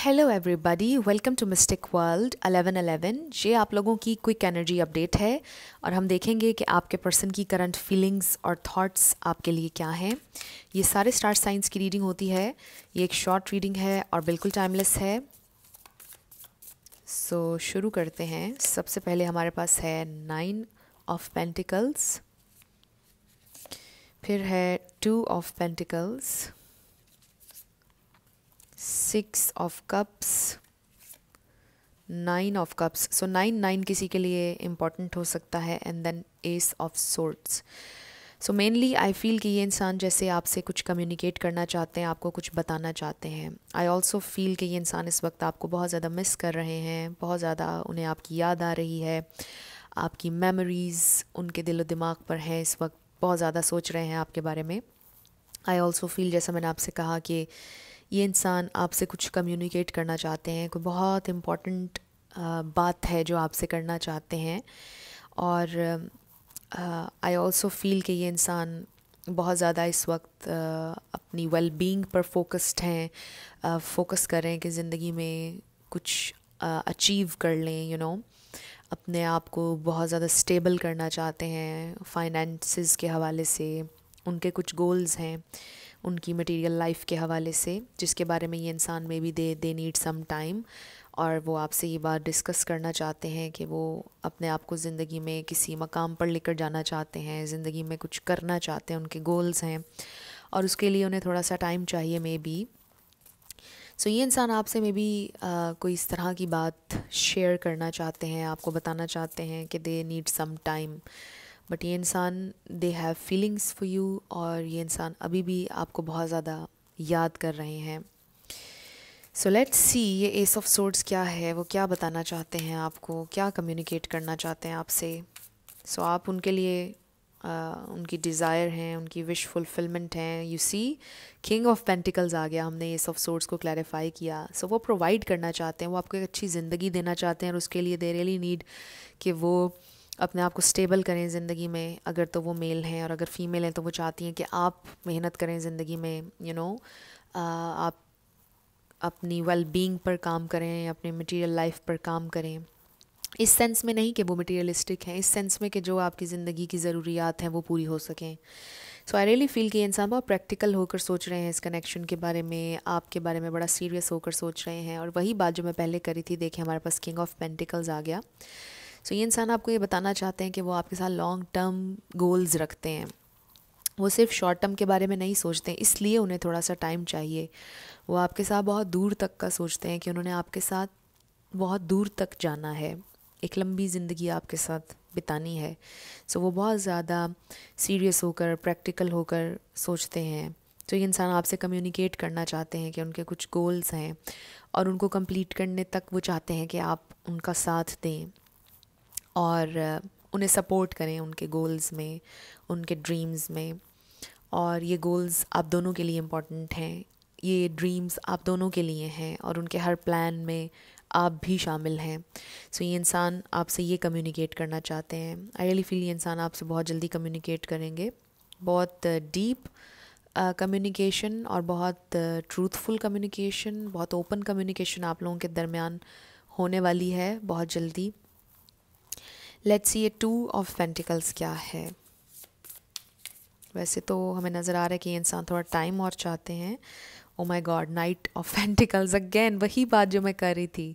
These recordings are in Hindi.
Hello everybody welcome to mystic world 1111 ये आप लोगों की क्विक एनर्जी अपडेट है और हम देखेंगे कि आपके पर्सन की करंट फीलिंग्स और थॉट्स आपके लिए क्या हैं ये सारे स्टार साइंस की रीडिंग होती है ये एक शॉर्ट रीडिंग है और बिल्कुल टाइमलेस है सो so, शुरू करते हैं सबसे पहले हमारे पास है नाइन ऑफ पेंटिकल्स फिर है two of pentacles six of cups nine of cups so nine nine किसी के लिए इम्पॉर्टेंट हो सकता है and then ace of swords so mainly I feel कि ये इंसान जैसे आपसे कुछ कम्युनिकेट करना चाहते हैं आपको कुछ बताना चाहते हैं आई ऑल्सो फील कि ये इंसान इस वक्त आपको बहुत ज़्यादा मिस कर रहे हैं बहुत ज़्यादा उन्हें आपकी याद आ रही है आपकी मेमोरीज़ उनके दिलो दिमाग पर हैं इस वक्त बहुत ज़्यादा सोच रहे हैं आपके बारे में आई ऑल्सो फील जैसा मैंने आपसे कहा कि ये इंसान आपसे कुछ कम्युनिकेट करना चाहते हैं कोई बहुत इम्पॉर्टेंट बात है जो आपसे करना चाहते हैं और आई ऑल्सो फील कि ये इंसान बहुत ज़्यादा इस वक्त आ, अपनी वेल बींग पर फोकस्ड हैं फोकस करें कि ज़िंदगी में कुछ अचीव कर लें यू you नो know? अपने आप को बहुत ज़्यादा स्टेबल करना चाहते हैं फाइनेंस के हवाले से उनके कुछ गोल्स हैं उनकी मटेरियल लाइफ के हवाले से जिसके बारे में ये इंसान में भी दे दे नीड सम टाइम और वो आपसे ये बात डिस्कस करना चाहते हैं कि वो अपने आप को ज़िंदगी में किसी मकाम पर लेकर जाना चाहते हैं ज़िंदगी में कुछ करना चाहते हैं उनके गोल्स हैं और उसके लिए उन्हें थोड़ा सा टाइम चाहिए मे बी सो ये इंसान आपसे मे बी कोई इस तरह की बात शेयर करना चाहते हैं आपको बताना चाहते हैं कि they need some time but ये इंसान they have feelings for you और ये इंसान अभी भी आपको बहुत ज़्यादा याद कर रहे हैं सो लेट्स सी ये एस ऑफ सोर्ड्स क्या है वो क्या बताना चाहते हैं आपको क्या कम्युनिकेट करना चाहते हैं आपसे सो so, आप उनके लिए आ, उनकी डिज़ायर हैं उनकी विश फुलफिलमेंट हैं you see king of pentacles आ गया हमने एस ऑफ सोर्ड्स को क्लैरिफाई किया सो so, वो प्रोवाइड करना चाहते हैं वो आपको एक अच्छी ज़िंदगी देना चाहते हैं और उसके लिए दे रियली नीड कि वो अपने आप को स्टेबल करें ज़िंदगी में अगर तो वो मेल हैं और अगर फीमेल हैं तो वो चाहती हैं कि आप मेहनत करें ज़िंदगी में यू you नो know, आप अपनी वेल बींग पर काम करें अपने मटेरियल लाइफ पर काम करें इस सेंस में नहीं कि वो मटेरियलिस्टिक हैं इस सेंस में कि जो आपकी ज़िंदगी की ज़रूरियात हैं वो पूरी हो सकें सो आई रियली फील कि इंसान बहुत प्रैक्टिकल होकर सोच रहे हैं इस कनेक्शन के बारे में आपके बारे में बड़ा सीरियस होकर सोच रहे हैं और वही बात जो मैं पहले करी थी देखें हमारे पास किंग ऑफ पेंटिकल्स आ गया सो ये इंसान आपको ये बताना चाहते हैं कि वो आपके साथ लॉन्ग टर्म गोल्स रखते हैं वो सिर्फ शॉर्ट टर्म के बारे में नहीं सोचते इसलिए उन्हें थोड़ा सा टाइम चाहिए वो आपके साथ बहुत दूर तक का सोचते हैं कि उन्होंने आपके साथ बहुत दूर तक जाना है एक लंबी ज़िंदगी आपके साथ बितानी है सो so, वो बहुत ज़्यादा सीरियस होकर प्रैक्टिकल होकर सोचते हैं तो ये इंसान आपसे कम्युनिकेट करना चाहते हैं कि उनके कुछ गोल्स हैं और उनको कंप्लीट करने तक वो चाहते हैं कि आप उनका साथ दें और उन्हें सपोर्ट करें उनके गोल्स में उनके ड्रीम्स में और ये गोल्स आप दोनों के लिए इम्पॉर्टेंट हैं ये ड्रीम्स आप दोनों के लिए हैं और उनके हर प्लान में आप भी शामिल हैं सो so, ये इंसान आपसे ये कम्युनिकेट करना चाहते हैं आई रियली फील ये इंसान आपसे बहुत जल्दी कम्युनिकेट करेंगे बहुत डीप कम्युनिकेशन और बहुत ट्रूथफुल कम्युनिकेशन बहुत ओपन कम्युनिकेशन आप लोगों के दरमियान होने वाली है बहुत जल्दी लेट्स ये टू ऑफ पेंटिकल्स क्या है वैसे तो हमें नज़र आ रहा है कि इंसान थोड़ा टाइम और चाहते हैं oh my God knight of pentacles again वही बात जो मैं कर रही थी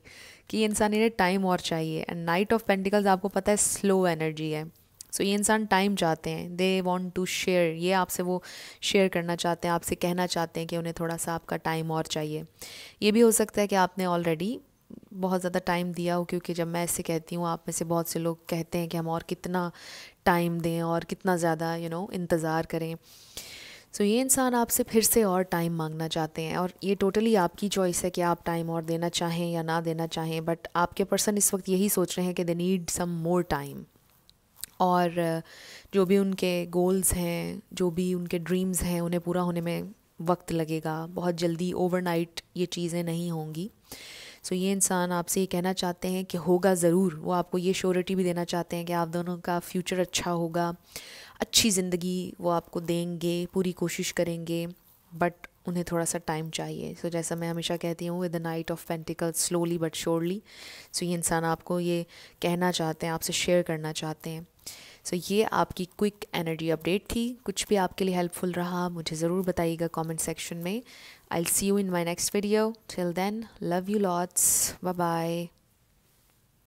कि इंसान इन्हें टाइम और चाहिए एंड नाइट ऑफ पेंटिकल्स आपको पता है स्लो एनर्जी है सो so, ये इंसान टाइम चाहते हैं दे वॉन्ट टू शेयर ये आपसे वो शेयर करना चाहते हैं आपसे कहना चाहते हैं कि उन्हें थोड़ा सा आपका टाइम और चाहिए ये भी हो सकता है कि आपने ऑलरेडी बहुत ज़्यादा टाइम दिया हो क्योंकि जब मैं ऐसे कहती हूँ आप में से बहुत से लोग कहते हैं कि हम और कितना टाइम दें और कितना ज़्यादा यू नो इंतज़ार करें सो so, ये इंसान आपसे फिर से और टाइम मांगना चाहते हैं और ये टोटली आपकी चॉइस है कि आप टाइम और देना चाहें या ना देना चाहें बट आपके पर्सन इस वक्त यही सोच रहे हैं कि they need some more time और जो भी उनके गोल्स हैं जो भी उनके ड्रीम्स हैं उन्हें पूरा होने में वक्त लगेगा बहुत जल्दी ओवरनाइट ये चीज़ें नहीं होंगी सो ये इंसान आपसे ये कहना चाहते हैं कि होगा ज़रूर वो आपको ये श्योरिटी भी देना चाहते हैं कि आप दोनों का फ्यूचर अच्छा होगा अच्छी ज़िंदगी वो आपको देंगे पूरी कोशिश करेंगे बट उन्हें थोड़ा सा टाइम चाहिए सो so, जैसा मैं हमेशा कहती हूँ the knight of pentacle slowly but surely so ये इंसान आपको ये कहना चाहते हैं आपसे शेयर करना चाहते हैं सो so, ये आपकी क्विक एनर्जी अपडेट थी कुछ भी आपके लिए हेल्पफुल रहा मुझे ज़रूर बताइएगा कमेंट सेक्शन में I see you in my next video till then love you lots bye bye